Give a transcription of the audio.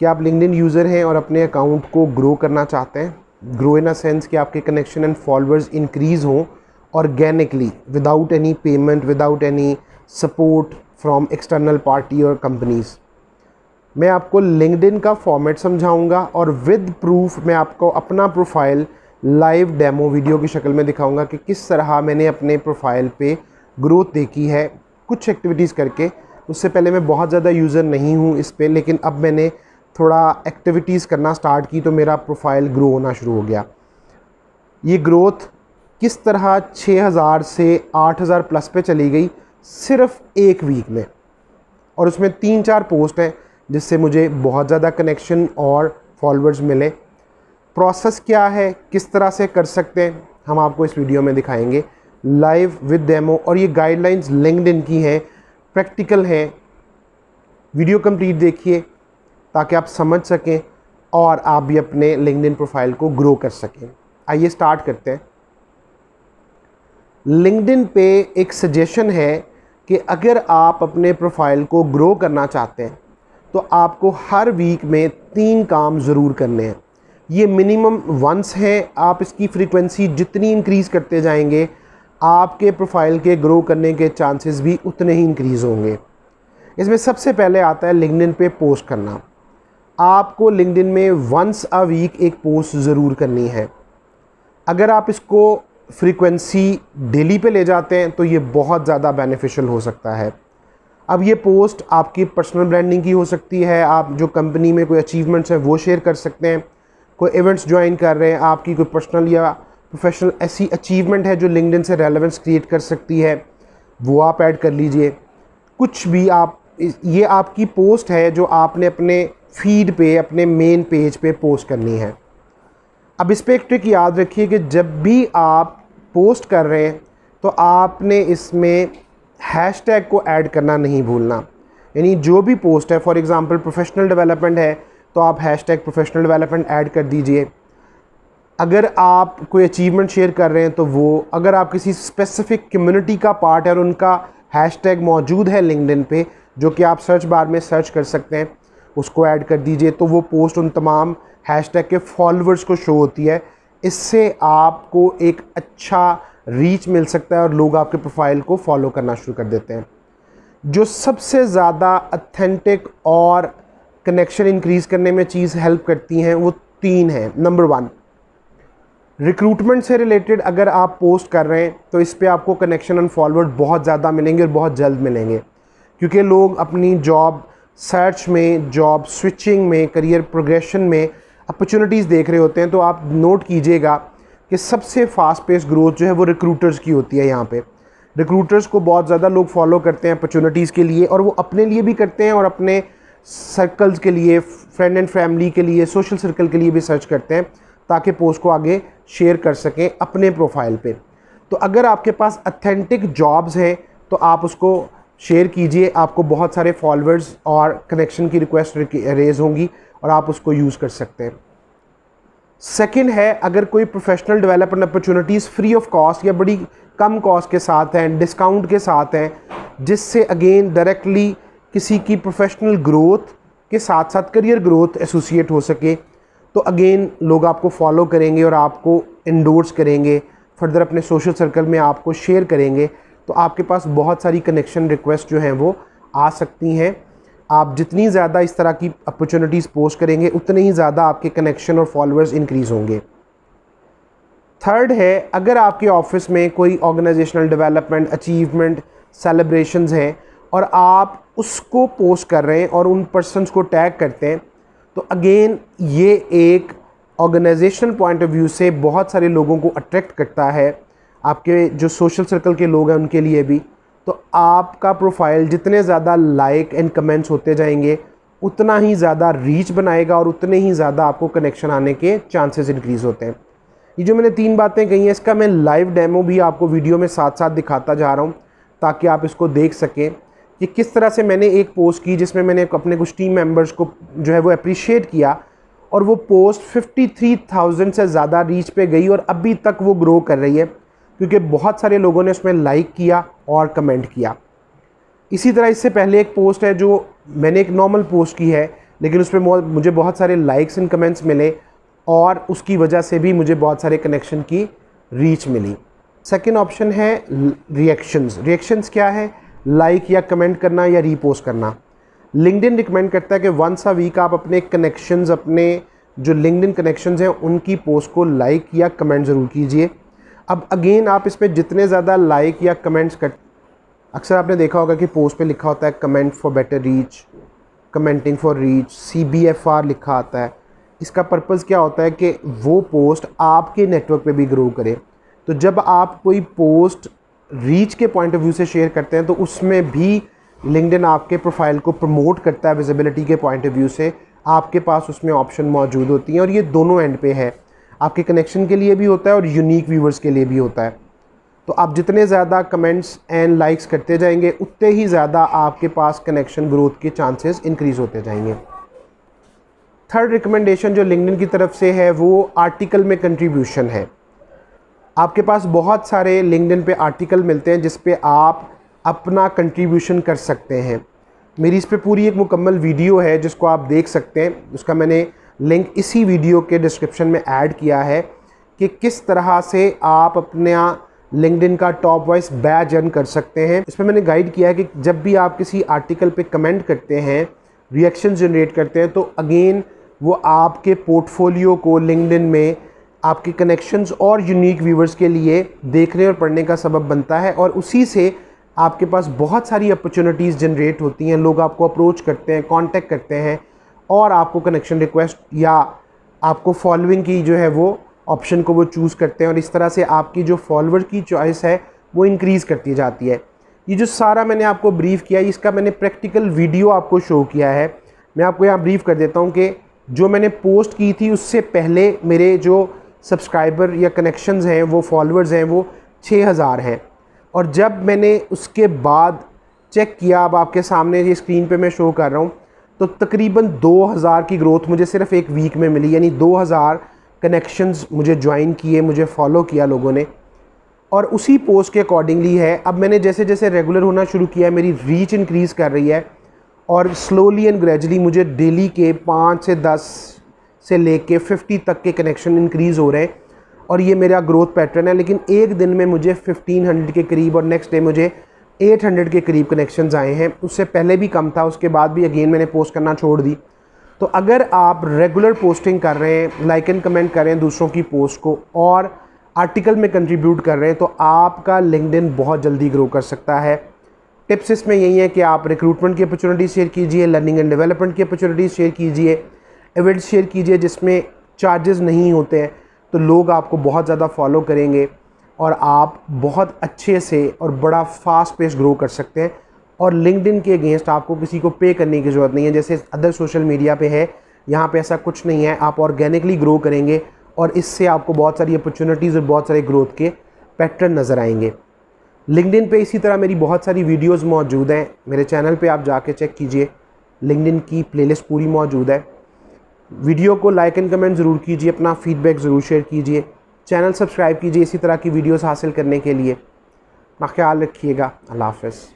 कि आप LinkedIn user हैं और अपने अकाउंट को ग्रो करना चाहते हैं ग्रो इन अ सेंस कि आपके कनेक्शन एंड फॉलोअर्स इंक्रीज़ हों organically without any payment without any support from external party और कंपनीज मैं आपको लिंकड का फॉर्मेट समझाऊंगा और विद प्रूफ मैं आपको अपना प्रोफाइल लाइव डेमो वीडियो की शक्ल में दिखाऊंगा कि किस तरह मैंने अपने प्रोफाइल पे ग्रोथ देखी है कुछ एक्टिविटीज़ करके उससे पहले मैं बहुत ज़्यादा यूज़र नहीं हूँ इस पर लेकिन अब मैंने थोड़ा एक्टिविटीज़ करना स्टार्ट की तो मेरा प्रोफाइल ग्रो होना शुरू हो गया ये ग्रोथ किस तरह 6000 से 8000 प्लस पे चली गई सिर्फ एक वीक में और उसमें तीन चार पोस्ट हैं जिससे मुझे बहुत ज़्यादा कनेक्शन और फॉलोअर्स मिले प्रोसेस क्या है किस तरह से कर सकते हैं हम आपको इस वीडियो में दिखाएंगे लाइव विद डेमो और ये गाइडलाइंस लिंकड की हैं प्रैक्टिकल हैं वीडियो कंप्लीट देखिए ताकि आप समझ सकें और आप भी अपने लिंकड प्रोफाइल को ग्रो कर सकें आइए स्टार्ट करते हैं लिंकडिन पे एक सजेशन है कि अगर आप अपने प्रोफाइल को ग्रो करना चाहते हैं तो आपको हर वीक में तीन काम ज़रूर करने हैं ये मिनिमम वंस है आप इसकी फ्रीक्वेंसी जितनी इंक्रीज़ करते जाएंगे आपके प्रोफाइल के ग्रो करने के चांसेस भी उतने ही इंक्रीज़ होंगे इसमें सबसे पहले आता है लिंकडिन पे पोस्ट करना आपको लिंकडिन में वंस अ वीक एक पोस्ट ज़रूर करनी है अगर आप इसको फ्रीक्वेंसी डेली पे ले जाते हैं तो ये बहुत ज़्यादा बेनिफिशियल हो सकता है अब ये पोस्ट आपकी पर्सनल ब्रांडिंग की हो सकती है आप जो कंपनी में कोई अचीवमेंट्स हैं वो शेयर कर सकते हैं कोई इवेंट्स ज्वाइन कर रहे हैं आपकी कोई पर्सनल या प्रोफेशनल ऐसी अचीवमेंट है जो लिंकडिन से रेलेवेंस क्रिएट कर सकती है वो आप ऐड कर लीजिए कुछ भी आप ये आपकी पोस्ट है जो आपने अपने फीड पे अपने मेन पेज पे पोस्ट करनी है अब इस पर एक ट्रिक याद रखिए कि जब भी आप पोस्ट कर रहे हैं तो आपने इसमें हैश टैग को ऐड करना नहीं भूलना यानी जो भी पोस्ट है फॉर एग्ज़ाम्पल प्रोफेशनल डेवलपमेंट है तो आप hashtag professional development add कर दीजिए अगर आप कोई अचीवमेंट शेयर कर रहे हैं तो वो अगर आप किसी स्पेसिफिक कम्युनिटी का पार्ट है और उनका हैश टैग मौजूद है लिंकडिन पे जो कि आप सर्च बार में सर्च कर सकते हैं उसको ऐड कर दीजिए तो वो पोस्ट उन तमाम हैशटैग के फॉलोअर्स को शो होती है इससे आपको एक अच्छा रीच मिल सकता है और लोग आपके प्रोफाइल को फॉलो करना शुरू कर देते हैं जो सबसे ज़्यादा अथेंटिक और कनेक्शन इंक्रीज़ करने में चीज़ हेल्प करती हैं वो तीन हैं नंबर वन रिक्रूटमेंट से रिलेटेड अगर आप पोस्ट कर रहे हैं तो इस पर आपको कनेक्शन एंड फॉलोअर्ड बहुत ज़्यादा मिलेंगे और बहुत जल्द मिलेंगे क्योंकि लोग अपनी जॉब सर्च में जॉब स्विचिंग में करियर प्रोग्रेशन में अपॉर्चुनिटीज़ देख रहे होते हैं तो आप नोट कीजिएगा कि सबसे फास्ट पेस ग्रोथ जो है वो रिक्रूटर्स की होती है यहाँ पे रिक्रूटर्स को बहुत ज़्यादा लोग फॉलो करते हैं अपॉर्चुनिटीज़ के लिए और वो अपने लिए भी करते हैं और अपने सर्कल्स के लिए फ्रेंड एंड फैमिली के लिए सोशल सर्कल के लिए भी सर्च करते हैं ताकि पोस्ट को आगे शेयर कर सकें अपने प्रोफाइल पर तो अगर आपके पास अथेंटिक जॉब्स हैं तो आप उसको शेयर कीजिए आपको बहुत सारे फॉलोअर्स और कनेक्शन की रिक्वेस्ट रेज होंगी और आप उसको यूज़ कर सकते हैं सेकंड है अगर कोई professional development opportunities free of cost या बड़ी कम कॉस्ट के साथ हैं डिस्काउंट के साथ हैं जिससे अगेन डायरेक्टली किसी की प्रोफेशनल ग्रोथ के साथ साथ करियर ग्रोथ एसोसिएट हो सके तो अगेन लोग आपको फॉलो करेंगे और आपको इंडोर्स करेंगे फर्दर अपने सोशल सर्कल में आपको शेयर करेंगे तो आपके पास बहुत सारी कनेक्शन रिक्वेस्ट जो हैं वो आ सकती हैं आप जितनी ज़्यादा इस तरह की अपॉर्चुनिटीज़ पोस्ट करेंगे उतने ही ज़्यादा आपके कनेक्शन और फॉलोअर्स इंक्रीज़ होंगे थर्ड है अगर आपके ऑफिस में कोई ऑर्गेनाइजेशनल डेवलपमेंट अचीवमेंट सेलिब्रेशंस हैं और आप उसको पोस्ट कर रहे हैं और उन पर्सनस को टैग करते हैं तो अगेन ये एक ऑर्गेनाइजेशनल पॉइंट ऑफ व्यू से बहुत सारे लोगों को अट्रैक्ट करता है आपके जो सोशल सर्कल के लोग हैं उनके लिए भी तो आपका प्रोफाइल जितने ज़्यादा लाइक एंड कमेंट्स होते जाएंगे उतना ही ज़्यादा रीच बनाएगा और उतने ही ज़्यादा आपको कनेक्शन आने के चांसेस इंक्रीज़ होते हैं ये जो मैंने तीन बातें कही हैं इसका मैं लाइव डेमो भी आपको वीडियो में साथ साथ दिखाता जा रहा हूँ ताकि आप इसको देख सकें कि किस तरह से मैंने एक पोस्ट की जिसमें मैंने अपने कुछ टीम मेम्बर्स को जो है वो अप्रिशिएट किया और वो पोस्ट फिफ्टी से ज़्यादा रीच पर गई और अभी तक वो ग्रो कर रही है क्योंकि बहुत सारे लोगों ने उसमें लाइक किया और कमेंट किया इसी तरह इससे पहले एक पोस्ट है जो मैंने एक नॉर्मल पोस्ट की है लेकिन उस पर मुझे बहुत सारे लाइक्स एंड कमेंट्स मिले और उसकी वजह से भी मुझे बहुत सारे कनेक्शन की रीच मिली सेकेंड ऑप्शन है रिएक्शंस रिएक्शंस क्या है लाइक या कमेंट करना या रीपोस्ट करना लिंकड रिकमेंड करता है कि वंस अ वीक आप अपने कनेक्शंस अपने जो लिंकड कनेक्शंस हैं उनकी पोस्ट को लाइक या कमेंट ज़रूर कीजिए अब अगेन आप इस पर जितने ज़्यादा लाइक या कमेंट्स कर अक्सर आपने देखा होगा कि पोस्ट पे लिखा होता है comment for better reach commenting for reach C B F R लिखा आता है इसका पर्पज़ क्या होता है कि वो पोस्ट आपके नेटवर्क पे भी ग्रो करे तो जब आप कोई पोस्ट रीच के पॉइंट ऑफ व्यू से शेयर करते हैं तो उसमें भी लिंकड आपके प्रोफाइल को प्रमोट करता है विजिबिलिटी के पॉइंट ऑफ व्यू से आपके पास उसमें ऑप्शन मौजूद होती हैं और ये दोनों एंड पे है आपके कनेक्शन के लिए भी होता है और यूनिक व्यूवर्स के लिए भी होता है तो आप जितने ज़्यादा कमेंट्स एंड लाइक्स करते जाएंगे उतने ही ज़्यादा आपके पास कनेक्शन ग्रोथ के चांसेस इंक्रीज़ होते जाएंगे थर्ड रिकमेंडेशन जो लिंकडिन की तरफ से है वो आर्टिकल में कंट्रीब्यूशन है आपके पास बहुत सारे लिंकडिन पे आर्टिकल मिलते हैं जिस पे आप अपना कंट्रीब्यूशन कर सकते हैं मेरी इस पर पूरी एक मुकम्मल वीडियो है जिसको आप देख सकते हैं उसका मैंने लिंक इसी वीडियो के डिस्क्रिप्शन में ऐड किया है कि किस तरह से आप अपना लिंकडिन का टॉप वॉइस बैच अर्न कर सकते हैं इसमें मैंने गाइड किया है कि जब भी आप किसी आर्टिकल पे कमेंट करते हैं रिएक्शन जनरेट करते हैं तो अगेन वो आपके पोर्टफोलियो को लिंकडिन में आपके कनेक्शंस और यूनिक व्यूवर्स के लिए देखने और पढ़ने का सबब बनता है और उसी से आपके पास बहुत सारी अपॉर्चुनिटीज़ जनरेट होती हैं लोग आपको अप्रोच करते हैं कॉन्टैक्ट करते हैं और आपको कनेक्शन रिक्वेस्ट या आपको फॉलोइंग की जो है वो ऑप्शन को वो चूज़ करते हैं और इस तरह से आपकी जो फॉलोअर की चॉइस है वो इंक्रीज़ करती जाती है ये जो सारा मैंने आपको ब्रीफ किया है इसका मैंने प्रैक्टिकल वीडियो आपको शो किया है मैं आपको यहाँ ब्रीफ कर देता हूँ कि जो मैंने पोस्ट की थी उससे पहले मेरे जो सब्सक्राइबर या कनेक्शंस हैं वो फॉलोअर्स हैं वो छः हज़ार हैं और जब मैंने उसके बाद चेक किया अब आपके सामने ये स्क्रीन पे मैं शो कर रहा हूँ तो तकरीबन 2000 की ग्रोथ मुझे सिर्फ एक वीक में मिली यानी 2000 कनेक्शंस मुझे ज्वाइन किए मुझे फॉलो किया लोगों ने और उसी पोस्ट के अकॉर्डिंगली है अब मैंने जैसे जैसे रेगुलर होना शुरू किया है मेरी रीच इंक्रीज़ कर रही है और स्लोली एंड ग्रेजुअली मुझे डेली के पाँच से दस से ले कर फिफ्टी तक के कनेक्शन इंक्रीज़ हो रहे हैं और ये मेरा ग्रोथ पैटर्न है लेकिन एक दिन में मुझे 1500 के करीब और नेक्स्ट डे मुझे 800 के करीब कनेक्शंस आए हैं उससे पहले भी कम था उसके बाद भी अगेन मैंने पोस्ट करना छोड़ दी तो अगर आप रेगुलर पोस्टिंग कर रहे हैं लाइक एंड कमेंट कर रहे हैं दूसरों की पोस्ट को और आर्टिकल में कंट्रीब्यूट कर रहे हैं तो आपका लिंकडिन बहुत जल्दी ग्रो कर सकता है टिप्स इसमें यही है कि आप रिक्रूटमेंट की अपॉर्चुनिटी शेयर कीजिए लर्निंग एंड डेवलपमेंट की अपॉर्चुनिटी शेयर कीजिए इवेंट्स शेयर कीजिए जिसमें चार्जेस नहीं होते हैं तो लोग आपको बहुत ज़्यादा फॉलो करेंगे और आप बहुत अच्छे से और बड़ा फास्ट पेस ग्रो कर सकते हैं और लिंकड के अगेंस्ट आपको किसी को पे करने की ज़रूरत नहीं है जैसे अदर सोशल मीडिया पे है यहाँ पे ऐसा कुछ नहीं है आप ऑर्गेनिकली ग्रो करेंगे और इससे आपको बहुत सारी अपॉर्चुनिटीज़ और बहुत सारे ग्रोथ के पैटर्न नज़र आएंगे लिंकड पे इसी तरह मेरी बहुत सारी वीडियोज़ मौजूद हैं मेरे चैनल पर आप जाके चेक कीजिए लिंकड की प्ले पूरी मौजूद है वीडियो को लाइक एंड कमेंट ज़रूर कीजिए अपना फीडबैक ज़रूर शेयर कीजिए चैनल सब्सक्राइब कीजिए इसी तरह की वीडियोस हासिल करने के लिए ख्याल रखिएगा अल्लाह हाफ